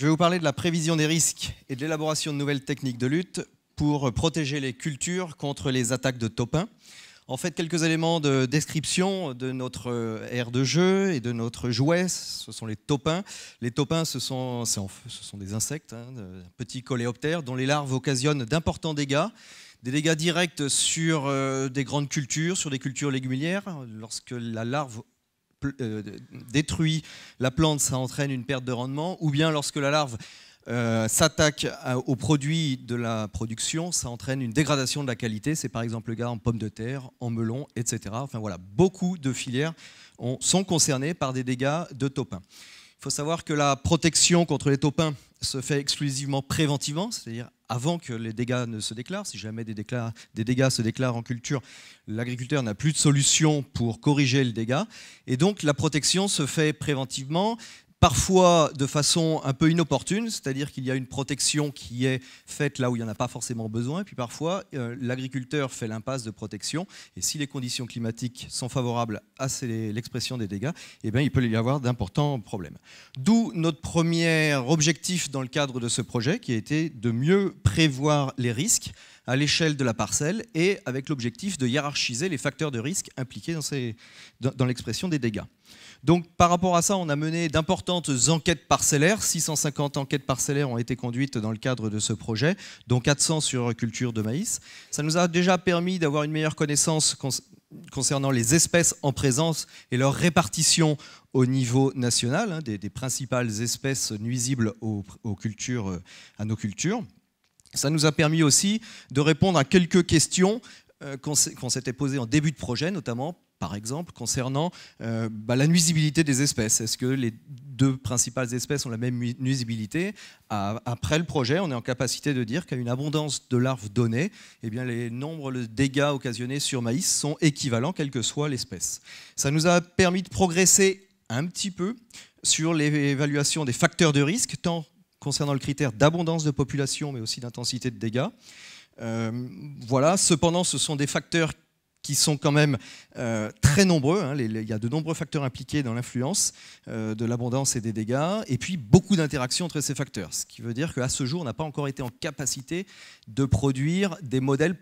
Je vais vous parler de la prévision des risques et de l'élaboration de nouvelles techniques de lutte pour protéger les cultures contre les attaques de taupins. En fait, quelques éléments de description de notre euh, aire de jeu et de notre jouet, ce sont les topins. Les topins, ce sont, ce sont des insectes, hein, petits coléoptères, dont les larves occasionnent d'importants dégâts. Des dégâts directs sur euh, des grandes cultures, sur des cultures légumières, lorsque la larve euh, détruit la plante, ça entraîne une perte de rendement, ou bien lorsque la larve euh, s'attaque aux produits de la production, ça entraîne une dégradation de la qualité. C'est par exemple le cas en pommes de terre, en melon, etc. Enfin voilà, beaucoup de filières sont concernées par des dégâts de taupins. Il faut savoir que la protection contre les taupins se fait exclusivement préventivement, c'est-à-dire avant que les dégâts ne se déclarent. Si jamais des, dégâts se déclarent en culture, l'agriculteur n'a plus de solution pour corriger le dégât. Et donc la protection se fait préventivement parfois de façon un peu inopportune, c'est-à-dire qu'il y a une protection qui est faite là où il n'y en a pas forcément besoin, puis parfois euh, l'agriculteur fait l'impasse de protection, et si les conditions climatiques sont favorables à l'expression des dégâts, eh bien, il peut y avoir d'importants problèmes. D'où notre premier objectif dans le cadre de ce projet, qui a été de mieux prévoir les risques à l'échelle de la parcelle et avec l'objectif de hiérarchiser les facteurs de risque impliqués dans, l'expression des dégâts. Donc par rapport à ça, on a mené d'importantes enquêtes parcellaires. 650 enquêtes parcellaires ont été conduites dans le cadre de ce projet, dont 400 sur culture de maïs. Ça nous a déjà permis d'avoir une meilleure connaissance concernant les espèces en présence et leur répartition au niveau national, hein, des, principales espèces nuisibles cultures, euh, à nos cultures. Ça nous a permis aussi de répondre à quelques questions euh, qu'on s'était posées en début de projet, notamment par exemple, concernant euh, bah, la nuisibilité des espèces. Est-ce que les deux principales espèces ont la même nuisibilité Après le projet, on est en capacité de dire qu'à une abondance de larves donnée, eh bien, les nombres de dégâts occasionnés sur maïs sont équivalents, quelle que soit l'espèce. Ça nous a permis de progresser un petit peu sur l'évaluation des facteurs de risque, tant concernant le critère d'abondance de population, mais aussi d'intensité de dégâts. Euh, voilà, cependant, ce sont des facteurs qui sont quand même euh, très nombreux. Hein, il y a de nombreux facteurs impliqués dans l'influence euh, de l'abondance et des dégâts, et puis beaucoup d'interactions entre ces facteurs, ce qui veut dire qu'à ce jour, on n'a pas encore été en capacité de produire des modèles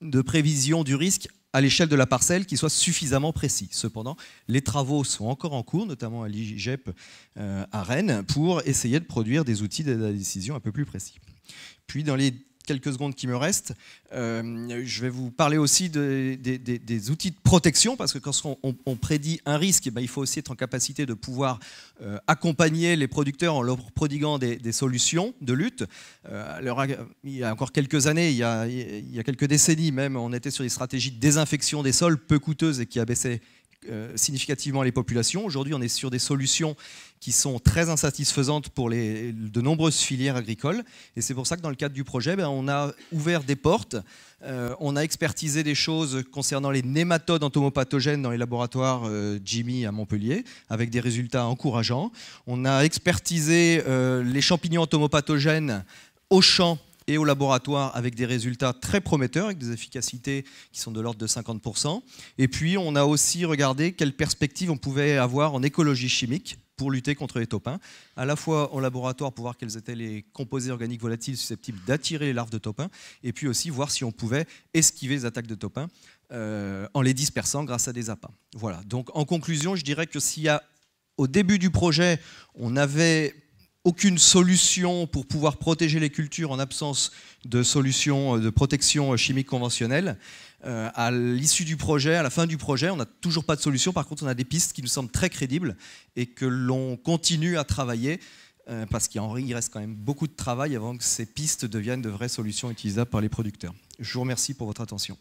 de prévision du risque à l'échelle de la parcelle qui soit suffisamment précis. Cependant, les travaux sont encore en cours, notamment à l'IGEP euh, à Rennes, pour essayer de produire des outils de décision un peu plus précis. Puis dans les quelques secondes qui me restent, euh, je vais vous parler aussi des outils de protection, parce que quand on, prédit un risque, eh ben, il faut aussi être en capacité de pouvoir euh, accompagner les producteurs en leur prodiguant des, solutions de lutte. Euh, il y a encore quelques années, il y, a, il y a quelques décennies même, on était sur des stratégies de désinfection des sols peu coûteuses et qui abaissaient euh, significativement les populations. Aujourd'hui, on est sur des solutions qui sont très insatisfaisantes pour les, de nombreuses filières agricoles. Et c'est pour ça que dans le cadre du projet, ben, on a ouvert des portes, euh, on a expertisé des choses concernant les nématodes entomopathogènes dans les laboratoires euh, Jimmy à Montpellier, avec des résultats encourageants. On a expertisé les champignons entomopathogènes au champ au laboratoire avec des résultats très prometteurs, avec des efficacités qui sont de l'ordre de 50%. Et puis, on a aussi regardé quelles perspectives on pouvait avoir en écologie chimique pour lutter contre les topins, à la fois en laboratoire pour voir quels étaient les composés organiques volatiles susceptibles d'attirer les larves de topins, et puis aussi voir si on pouvait esquiver les attaques de topins euh, en les dispersant grâce à des appâts. Voilà, donc en conclusion, je dirais que s'il y a au début du projet, on avait aucune solution pour pouvoir protéger les cultures en absence de solutions euh, de protection euh, chimique conventionnelle. Euh, à l'issue du projet, à la fin du projet, on n'a toujours pas de solution. Par contre, on a des pistes qui nous semblent très crédibles et que l'on continue à travailler parce qu'il reste quand même beaucoup de travail avant que ces pistes deviennent de vraies solutions utilisables par les producteurs. Je vous remercie pour votre attention.